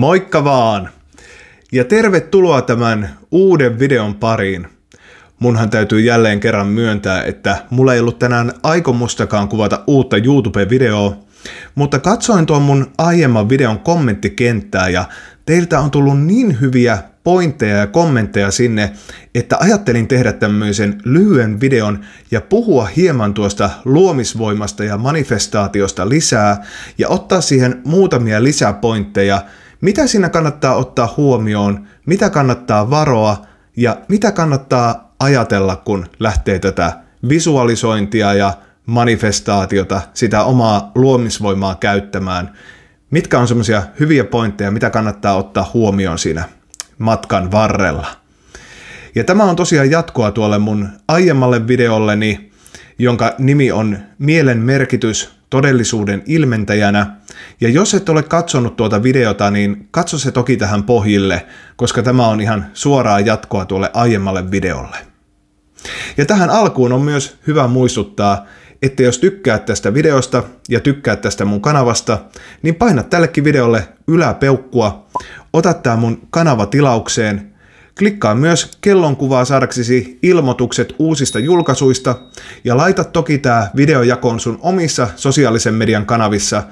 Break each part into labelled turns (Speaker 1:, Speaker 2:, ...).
Speaker 1: Moikka vaan! Ja tervetuloa tämän uuden videon pariin. Munhan täytyy jälleen kerran myöntää, että mulla ei ollut tänään aikomustakaan kuvata uutta YouTube-videoa, mutta katsoin tuon mun aiemman videon kommenttikenttää ja teiltä on tullut niin hyviä pointteja ja kommentteja sinne, että ajattelin tehdä tämmöisen lyhyen videon ja puhua hieman tuosta luomisvoimasta ja manifestaatiosta lisää ja ottaa siihen muutamia lisäpointteja – mitä siinä kannattaa ottaa huomioon, mitä kannattaa varoa ja mitä kannattaa ajatella, kun lähtee tätä visualisointia ja manifestaatiota, sitä omaa luomisvoimaa käyttämään. Mitkä on semmoisia hyviä pointteja, mitä kannattaa ottaa huomioon siinä matkan varrella. Ja tämä on tosiaan jatkoa tuolle mun aiemmalle videolleni, jonka nimi on Mielen merkitys todellisuuden ilmentäjänä. Ja jos et ole katsonut tuota videota, niin katso se toki tähän pohjille, koska tämä on ihan suoraa jatkoa tuolle aiemmalle videolle. Ja tähän alkuun on myös hyvä muistuttaa, että jos tykkäät tästä videosta ja tykkäät tästä mun kanavasta, niin paina tällekin videolle yläpeukkua, ota tää mun kanava tilaukseen Klikkaa myös kellonkuvaa saadaksesi ilmoitukset uusista julkaisuista ja laita toki tämä videojakoon sun omissa sosiaalisen median kanavissa.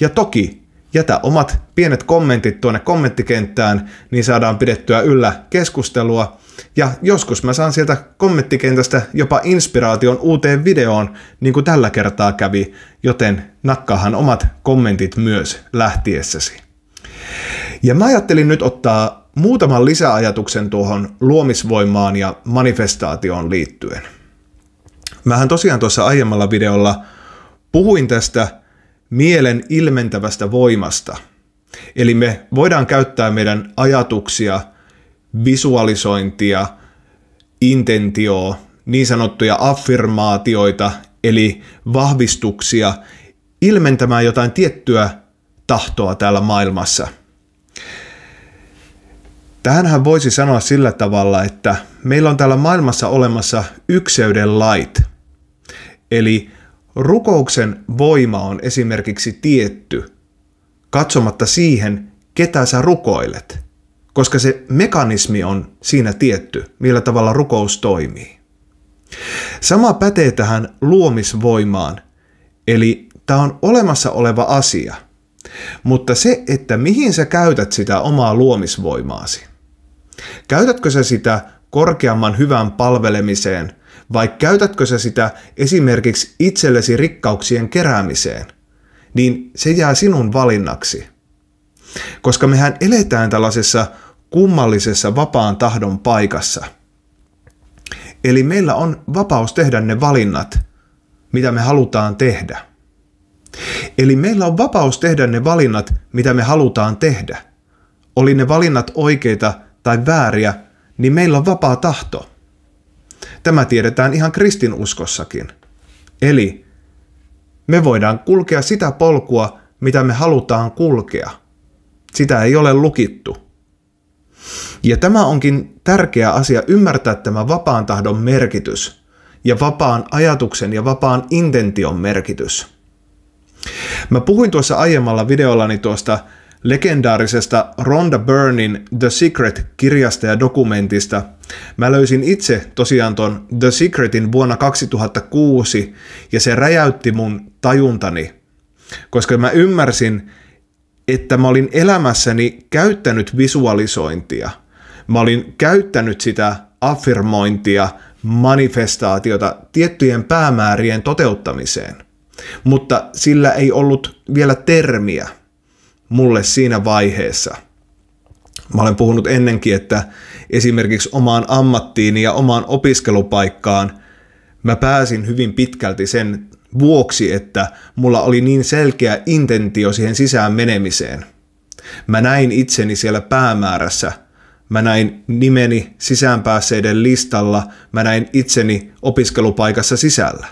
Speaker 1: Ja toki jätä omat pienet kommentit tuonne kommenttikenttään, niin saadaan pidettyä yllä keskustelua. Ja joskus mä saan sieltä kommenttikentästä jopa inspiraation uuteen videoon, niin kuin tällä kertaa kävi, joten nakkaahan omat kommentit myös lähtiessäsi. Ja mä ajattelin nyt ottaa muutaman lisäajatuksen tuohon luomisvoimaan ja manifestaatioon liittyen. Mähän tosiaan tuossa aiemmalla videolla puhuin tästä mielen ilmentävästä voimasta. Eli me voidaan käyttää meidän ajatuksia, visualisointia, intentioa, niin sanottuja affirmaatioita, eli vahvistuksia, ilmentämään jotain tiettyä tahtoa täällä maailmassa – Tähänhän voisi sanoa sillä tavalla, että meillä on täällä maailmassa olemassa ykseyden lait. Eli rukouksen voima on esimerkiksi tietty, katsomatta siihen, ketä sä rukoilet, koska se mekanismi on siinä tietty, millä tavalla rukous toimii. Sama pätee tähän luomisvoimaan, eli tämä on olemassa oleva asia, mutta se, että mihin sä käytät sitä omaa luomisvoimaasi – Käytätkö sä sitä korkeamman hyvän palvelemiseen vai käytätkö sä sitä esimerkiksi itsellesi rikkauksien keräämiseen? Niin se jää sinun valinnaksi. Koska mehän eletään tällaisessa kummallisessa vapaan tahdon paikassa. Eli meillä on vapaus tehdä ne valinnat, mitä me halutaan tehdä. Eli meillä on vapaus tehdä ne valinnat, mitä me halutaan tehdä. Oli ne valinnat oikeita tai vääriä, niin meillä on vapaa tahto. Tämä tiedetään ihan kristinuskossakin. Eli me voidaan kulkea sitä polkua, mitä me halutaan kulkea. Sitä ei ole lukittu. Ja tämä onkin tärkeä asia ymmärtää tämä vapaan tahdon merkitys ja vapaan ajatuksen ja vapaan intention merkitys. Mä puhuin tuossa aiemmalla videollani tuosta legendaarisesta Ronda Burnin The Secret-kirjasta ja dokumentista. Mä löysin itse tosiaan ton The Secretin vuonna 2006 ja se räjäytti mun tajuntani, koska mä ymmärsin, että mä olin elämässäni käyttänyt visualisointia. Mä olin käyttänyt sitä affirmointia, manifestaatiota tiettyjen päämäärien toteuttamiseen. Mutta sillä ei ollut vielä termiä – mulle siinä vaiheessa. Mä olen puhunut ennenkin, että esimerkiksi omaan ammattiini ja omaan opiskelupaikkaan mä pääsin hyvin pitkälti sen vuoksi, että mulla oli niin selkeä intentio siihen sisään menemiseen. Mä näin itseni siellä päämäärässä. Mä näin nimeni sisäänpäässeiden listalla. Mä näin itseni opiskelupaikassa sisällä.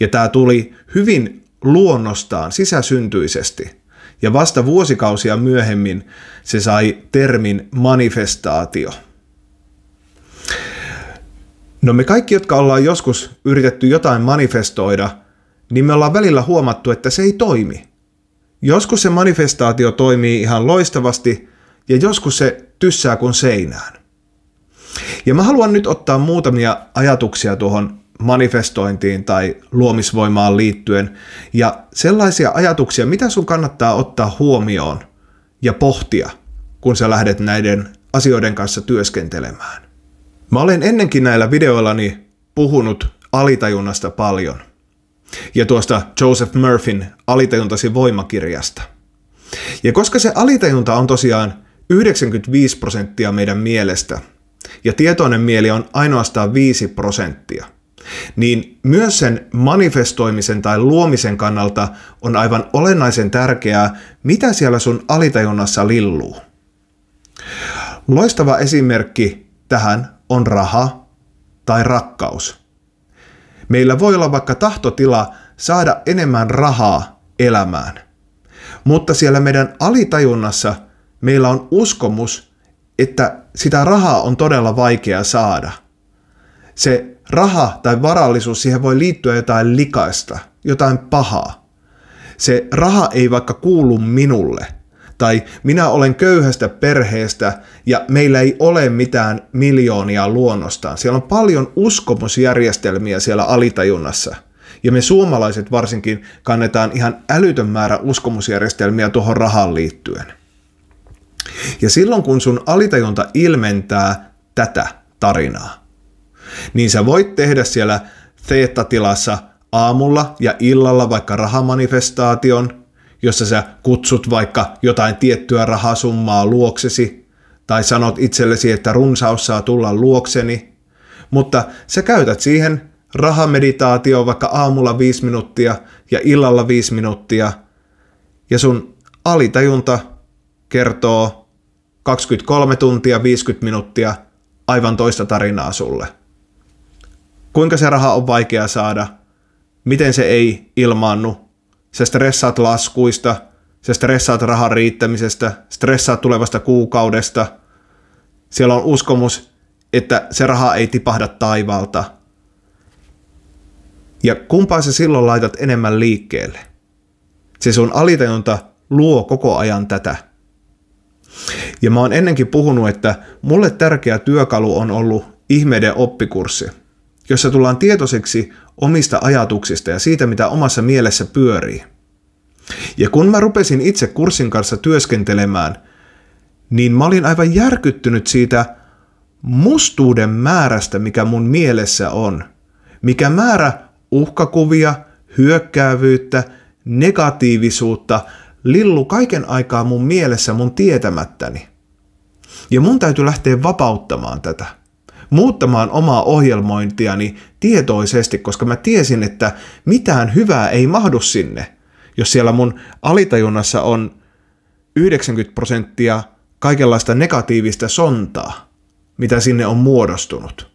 Speaker 1: Ja tämä tuli hyvin luonnostaan, sisäsyntyisesti. Ja vasta vuosikausia myöhemmin se sai termin manifestaatio. No me kaikki, jotka ollaan joskus yritetty jotain manifestoida, niin me ollaan välillä huomattu, että se ei toimi. Joskus se manifestaatio toimii ihan loistavasti ja joskus se tyssää kuin seinään. Ja mä haluan nyt ottaa muutamia ajatuksia tuohon manifestointiin tai luomisvoimaan liittyen ja sellaisia ajatuksia, mitä sun kannattaa ottaa huomioon ja pohtia, kun sä lähdet näiden asioiden kanssa työskentelemään. Mä olen ennenkin näillä videoillani puhunut alitajunnasta paljon ja tuosta Joseph Murphyn alitajuntasi voimakirjasta. Ja koska se alitajunta on tosiaan 95 prosenttia meidän mielestä ja tietoinen mieli on ainoastaan 5 prosenttia – niin myös sen manifestoimisen tai luomisen kannalta on aivan olennaisen tärkeää, mitä siellä sun alitajunnassa lilluu. Loistava esimerkki tähän on raha tai rakkaus. Meillä voi olla vaikka tahtotila saada enemmän rahaa elämään, mutta siellä meidän alitajunnassa meillä on uskomus, että sitä rahaa on todella vaikea saada. Se raha tai varallisuus, siihen voi liittyä jotain likaista, jotain pahaa. Se raha ei vaikka kuulu minulle, tai minä olen köyhästä perheestä ja meillä ei ole mitään miljoonia luonnostaan. Siellä on paljon uskomusjärjestelmiä siellä alitajunnassa. Ja me suomalaiset varsinkin kannetaan ihan älytön määrä uskomusjärjestelmiä tuohon rahaan liittyen. Ja silloin kun sun alitajunta ilmentää tätä tarinaa, niin sä voit tehdä siellä theta-tilassa aamulla ja illalla vaikka rahamanifestaation, jossa sä kutsut vaikka jotain tiettyä rahasummaa luoksesi, tai sanot itsellesi, että runsaus saa tulla luokseni, mutta sä käytät siihen rahameditaatioon vaikka aamulla viisi minuuttia ja illalla viisi minuuttia, ja sun alitajunta kertoo 23 tuntia 50 minuuttia aivan toista tarinaa sulle kuinka se raha on vaikea saada, miten se ei ilmaannu, sä stressaat laskuista, sä stressaat rahan riittämisestä, stressaat tulevasta kuukaudesta, siellä on uskomus, että se raha ei tipahda taivaalta. Ja kumpaa sä silloin laitat enemmän liikkeelle? Se sun alitajunta luo koko ajan tätä. Ja mä oon ennenkin puhunut, että mulle tärkeä työkalu on ollut ihmeiden oppikurssi – jossa tullaan tietoiseksi omista ajatuksista ja siitä, mitä omassa mielessä pyörii. Ja kun mä rupesin itse kurssin kanssa työskentelemään, niin mä olin aivan järkyttynyt siitä mustuuden määrästä, mikä mun mielessä on. Mikä määrä uhkakuvia, hyökkäävyyttä, negatiivisuutta lillu kaiken aikaa mun mielessä mun tietämättäni. Ja mun täytyy lähteä vapauttamaan tätä muuttamaan omaa ohjelmointiani tietoisesti, koska mä tiesin, että mitään hyvää ei mahdu sinne, jos siellä mun alitajunnassa on 90 prosenttia kaikenlaista negatiivista sontaa, mitä sinne on muodostunut.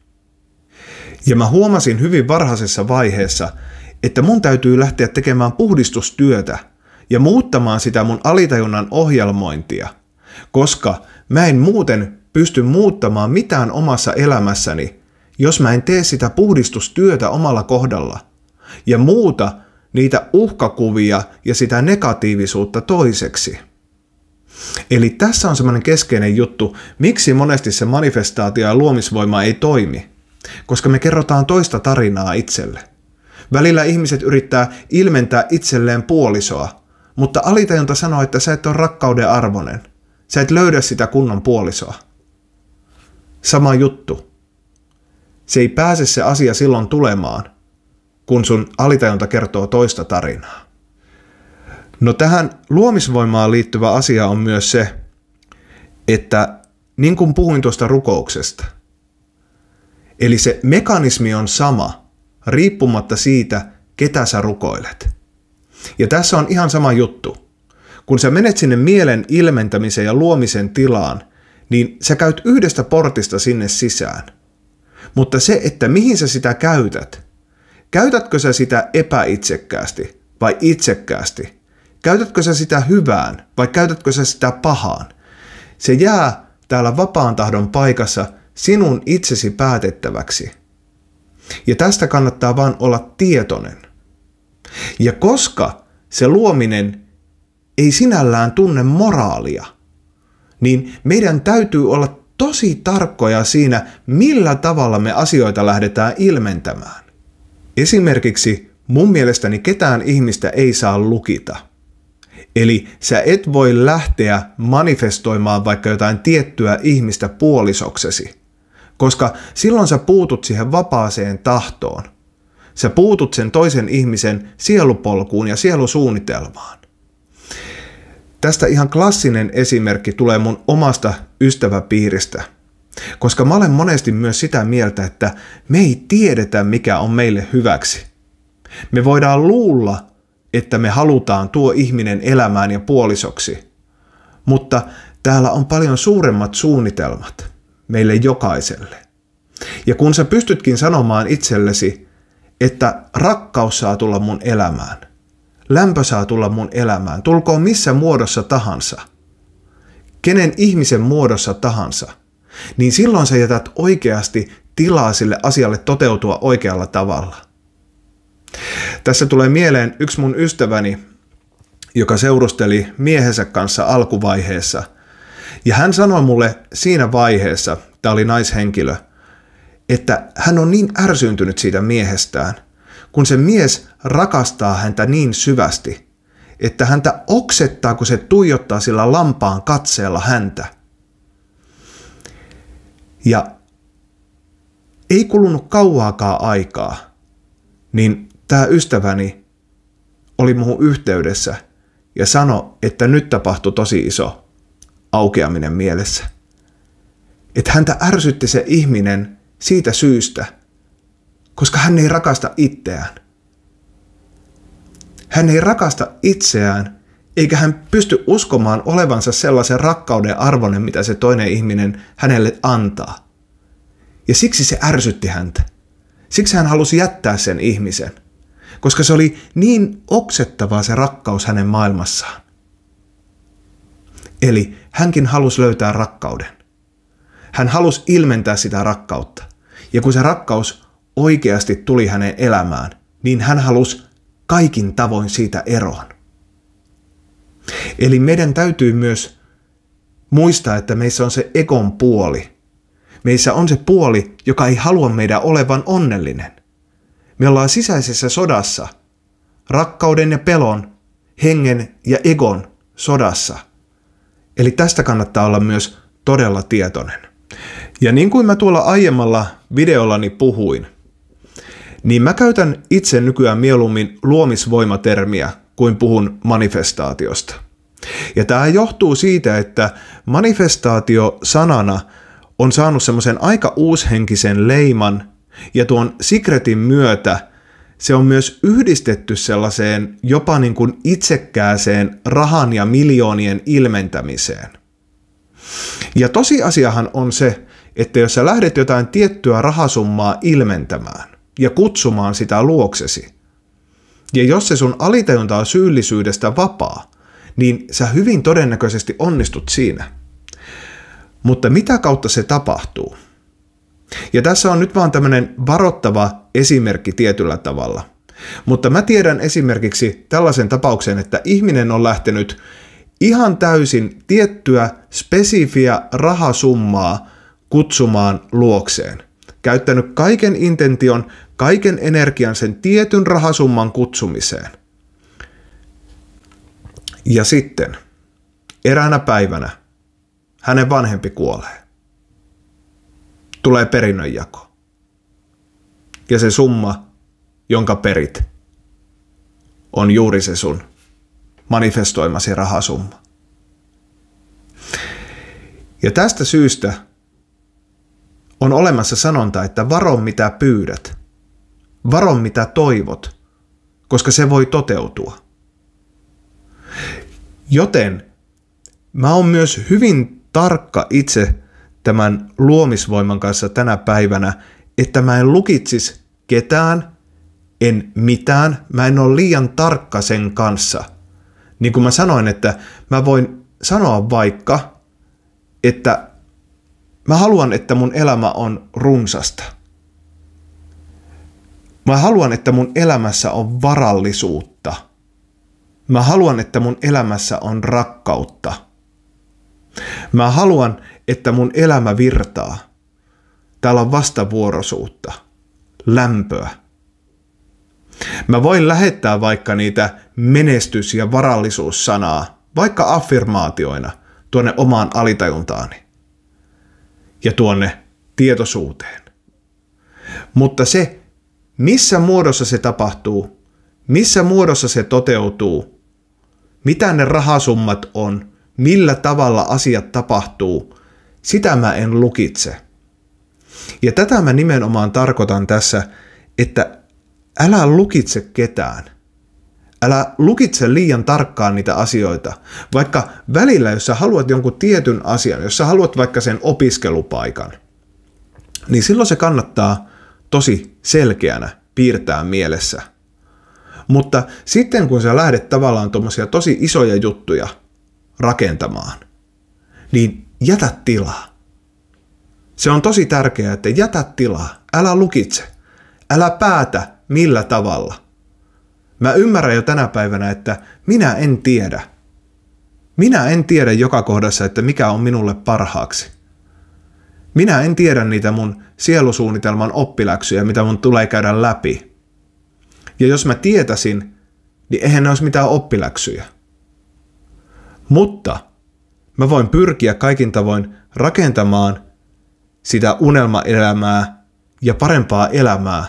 Speaker 1: Ja mä huomasin hyvin varhaisessa vaiheessa, että mun täytyy lähteä tekemään puhdistustyötä ja muuttamaan sitä mun alitajunnan ohjelmointia, koska mä en muuten pysty muuttamaan mitään omassa elämässäni, jos mä en tee sitä puhdistustyötä omalla kohdalla ja muuta niitä uhkakuvia ja sitä negatiivisuutta toiseksi. Eli tässä on semmoinen keskeinen juttu, miksi monesti se manifestaatio ja luomisvoima ei toimi. Koska me kerrotaan toista tarinaa itselle. Välillä ihmiset yrittää ilmentää itselleen puolisoa, mutta alitajunta sanoo, että sä et ole rakkauden arvonen. Sä et löydä sitä kunnon puolisoa. Sama juttu. Se ei pääse se asia silloin tulemaan, kun sun alitajunta kertoo toista tarinaa. No tähän luomisvoimaan liittyvä asia on myös se, että niin kuin puhuin tuosta rukouksesta, eli se mekanismi on sama, riippumatta siitä, ketä sä rukoilet. Ja tässä on ihan sama juttu. Kun sä menet sinne mielen ilmentämiseen ja luomisen tilaan – niin sä käyt yhdestä portista sinne sisään. Mutta se, että mihin sä sitä käytät, käytätkö sä sitä epäitsekkäästi vai itsekkäästi, käytätkö sä sitä hyvään vai käytätkö sä sitä pahaan, se jää täällä vapaan tahdon paikassa sinun itsesi päätettäväksi. Ja tästä kannattaa vaan olla tietoinen. Ja koska se luominen ei sinällään tunne moraalia – niin meidän täytyy olla tosi tarkkoja siinä, millä tavalla me asioita lähdetään ilmentämään. Esimerkiksi mun mielestäni ketään ihmistä ei saa lukita. Eli sä et voi lähteä manifestoimaan vaikka jotain tiettyä ihmistä puolisoksesi, koska silloin sä puutut siihen vapaaseen tahtoon. Sä puutut sen toisen ihmisen sielupolkuun ja sielusuunnitelmaan. Tästä ihan klassinen esimerkki tulee mun omasta ystäväpiiristä. Koska mä olen monesti myös sitä mieltä, että me ei tiedetä mikä on meille hyväksi. Me voidaan luulla, että me halutaan tuo ihminen elämään ja puolisoksi. Mutta täällä on paljon suuremmat suunnitelmat meille jokaiselle. Ja kun sä pystytkin sanomaan itsellesi, että rakkaus saa tulla mun elämään – Lämpö saa tulla mun elämään, tulkoon missä muodossa tahansa, kenen ihmisen muodossa tahansa, niin silloin sä jätät oikeasti tilaa sille asialle toteutua oikealla tavalla. Tässä tulee mieleen yksi mun ystäväni, joka seurusteli miehensä kanssa alkuvaiheessa. Ja hän sanoi mulle siinä vaiheessa, tämä oli naishenkilö, että hän on niin ärsyntynyt siitä miehestään, kun se mies rakastaa häntä niin syvästi, että häntä oksettaa, kun se tuijottaa sillä lampaan katseella häntä. Ja ei kulunut kauaakaan aikaa, niin tämä ystäväni oli muuhun yhteydessä ja sanoi, että nyt tapahtui tosi iso aukeaminen mielessä. Että häntä ärsytti se ihminen siitä syystä – koska hän ei rakasta itseään. Hän ei rakasta itseään, eikä hän pysty uskomaan olevansa sellaisen rakkauden arvonen, mitä se toinen ihminen hänelle antaa. Ja siksi se ärsytti häntä. Siksi hän halusi jättää sen ihmisen, koska se oli niin oksettavaa se rakkaus hänen maailmassaan. Eli hänkin halusi löytää rakkauden. Hän halusi ilmentää sitä rakkautta. Ja kun se rakkaus oikeasti tuli hänen elämään, niin hän halusi kaikin tavoin siitä eroon. Eli meidän täytyy myös muistaa, että meissä on se ekon puoli. Meissä on se puoli, joka ei halua meidän olevan onnellinen. Me ollaan sisäisessä sodassa, rakkauden ja pelon, hengen ja egon sodassa. Eli tästä kannattaa olla myös todella tietoinen. Ja niin kuin mä tuolla aiemmalla videollani puhuin, niin mä käytän itse nykyään mieluummin luomisvoimatermiä kuin puhun manifestaatiosta. Ja tämä johtuu siitä, että manifestaatio sanana on saanut semmoisen aika uushenkisen leiman ja tuon sikretin myötä se on myös yhdistetty sellaiseen jopa niin kuin itsekkääseen rahan ja miljoonien ilmentämiseen. Ja tosiasiahan on se, että jos sä lähdet jotain tiettyä rahasummaa ilmentämään, ja kutsumaan sitä luoksesi. Ja jos se sun alitajuntaa syyllisyydestä vapaa, niin sä hyvin todennäköisesti onnistut siinä. Mutta mitä kautta se tapahtuu? Ja tässä on nyt vaan tämmöinen varoittava esimerkki tietyllä tavalla. Mutta mä tiedän esimerkiksi tällaisen tapauksen, että ihminen on lähtenyt ihan täysin tiettyä spesifiä rahasummaa kutsumaan luokseen. Käyttänyt kaiken intention, kaiken energian sen tietyn rahasumman kutsumiseen. Ja sitten eräänä päivänä hänen vanhempi kuolee. Tulee perinnönjako. Ja se summa, jonka perit, on juuri se sun manifestoimasi rahasumma. Ja tästä syystä on olemassa sanonta, että varo mitä pyydät – Varo mitä toivot, koska se voi toteutua. Joten mä oon myös hyvin tarkka itse tämän luomisvoiman kanssa tänä päivänä, että mä en lukitsis ketään, en mitään, mä en ole liian tarkka sen kanssa. Niin kuin mä sanoin, että mä voin sanoa vaikka, että mä haluan, että mun elämä on runsasta. Mä haluan, että mun elämässä on varallisuutta. Mä haluan, että mun elämässä on rakkautta. Mä haluan, että mun elämä virtaa. Täällä on vastavuoroisuutta, lämpöä. Mä voin lähettää vaikka niitä menestys- ja varallisuussanaa, vaikka affirmaatioina, tuonne omaan alitajuntaani ja tuonne tietoisuuteen. Mutta se, missä muodossa se tapahtuu? Missä muodossa se toteutuu? Mitä ne rahasummat on? Millä tavalla asiat tapahtuu? Sitä mä en lukitse. Ja tätä mä nimenomaan tarkoitan tässä, että älä lukitse ketään. Älä lukitse liian tarkkaan niitä asioita. Vaikka välillä, jos sä haluat jonkun tietyn asian, jos sä haluat vaikka sen opiskelupaikan, niin silloin se kannattaa – tosi selkeänä piirtää mielessä. Mutta sitten kun sä lähdet tavallaan tuommoisia tosi isoja juttuja rakentamaan, niin jätä tilaa. Se on tosi tärkeää, että jätä tilaa, älä lukitse, älä päätä millä tavalla. Mä ymmärrän jo tänä päivänä, että minä en tiedä. Minä en tiedä joka kohdassa, että mikä on minulle parhaaksi. Minä en tiedä niitä mun sielusuunnitelman oppiläksyjä, mitä mun tulee käydä läpi. Ja jos mä tietäisin, niin eihän ne olisi mitään oppiläksyjä. Mutta mä voin pyrkiä kaikin tavoin rakentamaan sitä unelmaelämää ja parempaa elämää,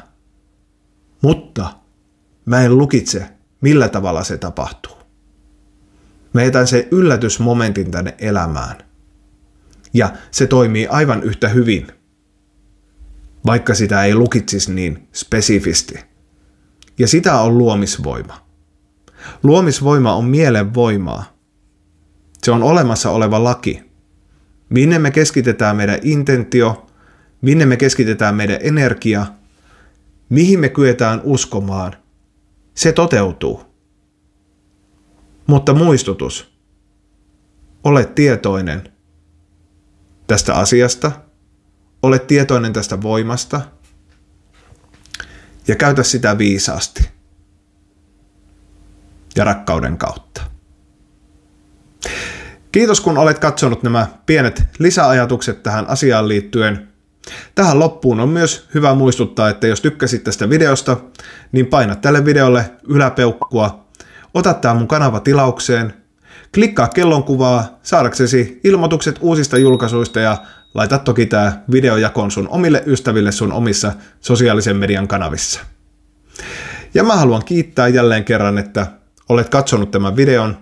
Speaker 1: mutta mä en lukitse, millä tavalla se tapahtuu. Mä jätän sen yllätysmomentin tänne elämään ja se toimii aivan yhtä hyvin, vaikka sitä ei lukitsisi niin spesifisti. Ja sitä on luomisvoima. Luomisvoima on mielen voimaa. Se on olemassa oleva laki. Minne me keskitetään meidän intentio, minne me keskitetään meidän energia, mihin me kyetään uskomaan, se toteutuu. Mutta muistutus, ole tietoinen – tästä asiasta, ole tietoinen tästä voimasta ja käytä sitä viisaasti ja rakkauden kautta. Kiitos kun olet katsonut nämä pienet lisäajatukset tähän asiaan liittyen. Tähän loppuun on myös hyvä muistuttaa, että jos tykkäsit tästä videosta, niin paina tälle videolle yläpeukkua, ota tämä mun kanava tilaukseen – Klikkaa kellonkuvaa saadaksesi ilmoitukset uusista julkaisuista ja laita toki tämä videojakon sun omille ystäville sun omissa sosiaalisen median kanavissa. Ja mä haluan kiittää jälleen kerran, että olet katsonut tämän videon.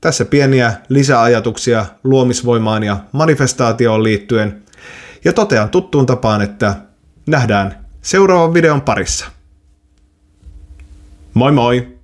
Speaker 1: Tässä pieniä lisäajatuksia luomisvoimaan ja manifestaatioon liittyen. Ja totean tuttuun tapaan, että nähdään seuraavan videon parissa. Moi moi!